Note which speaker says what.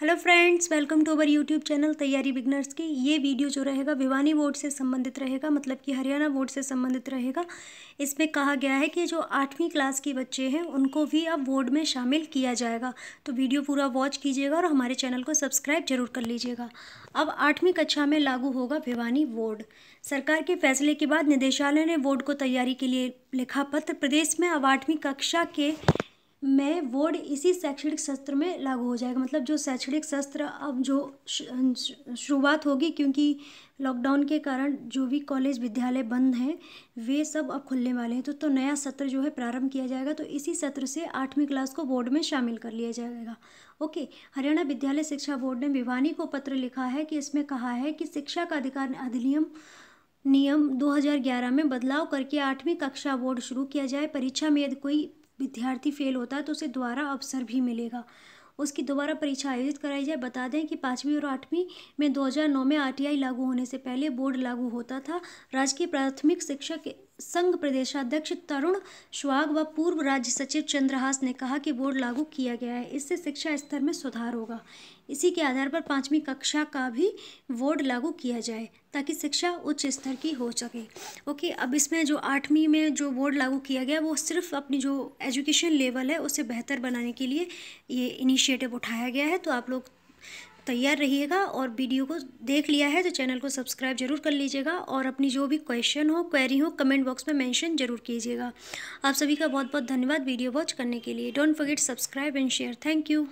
Speaker 1: hello friends welcome to our YouTube channel तैयारी beginners की ये वीडियो जो रहेगा भिवानी बोर्ड से संबंधित रहेगा मतलब कि हरियाणा बोर्ड से संबंधित रहेगा इसमें कहा गया है कि जो आठवीं क्लास के बच्चे हैं उनको भी अब बोर्ड में शामिल किया जाएगा तो वीडियो पूरा वॉच कीजिएगा और हमारे चैनल को सब्सक्राइब जरूर कर लीजिएगा अब आठवीं कक्षा में लागू होगा भिवानी बोर्ड सरकार के फैसले के बाद निदेशालय ने बोर्ड को तैयारी के लिए लिखा पत्र प्रदेश में अब आठवीं कक्षा के में वर्ड इसी शैक्षणिक सत्र में लागू हो जाएगा मतलब जो शैक्षणिक सत्र अब जो शुरुआत होगी क्योंकि लॉकडाउन के कारण जो भी कॉलेज विद्यालय बंद हैं वे सब अब खुलने वाले हैं तो तो नया सत्र जो है प्रारंभ किया जाएगा तो इसी सत्र से आठवीं क्लास को बोर्ड में शामिल कर लिया जाएगा ओके हरियाणा विद्यालय शिक्षा बोर्ड ने भिवानी को पत्र लिखा है कि इसमें कहा है कि शिक्षा का अधिकार अधिनियम नियम 2011 में बदलाव करके आठवीं कक्षा बोर्ड शुरू किया जाए परीक्षा में यदि कोई विद्यार्थी फेल होता है तो उसे दोबारा अवसर भी मिलेगा उसकी दोबारा परीक्षा आयोजित कराई जाए बता दें कि पाँचवीं और आठवीं में 2009 में आरटीआई लागू होने से पहले बोर्ड लागू होता था राजकीय प्राथमिक शिक्षा के संघ प्रदेशाध्यक्ष तरुण स्वाग व पूर्व राज्य सचिव चंद्रहास ने कहा कि बोर्ड लागू किया गया है इससे शिक्षा स्तर में सुधार होगा इसी के आधार पर पाँचवीं कक्षा का भी बोर्ड लागू किया जाए ताकि शिक्षा उच्च स्तर की हो सके ओके अब इसमें जो आठवीं में जो बोर्ड लागू किया गया वो सिर्फ अपनी जो एजुकेशन लेवल है उसे बेहतर बनाने के लिए ये इनिशिएटिव उठाया गया है तो आप लोग तैयार रहिएगा और वीडियो को देख लिया है तो चैनल को सब्सक्राइब जरूर कर लीजिएगा और अपनी जो भी क्वेश्चन हो क्वेरी हो कमेंट बॉक्स में मेंशन जरूर कीजिएगा आप सभी का बहुत बहुत धन्यवाद वीडियो वॉच करने के लिए don't forget subscribe and share thank you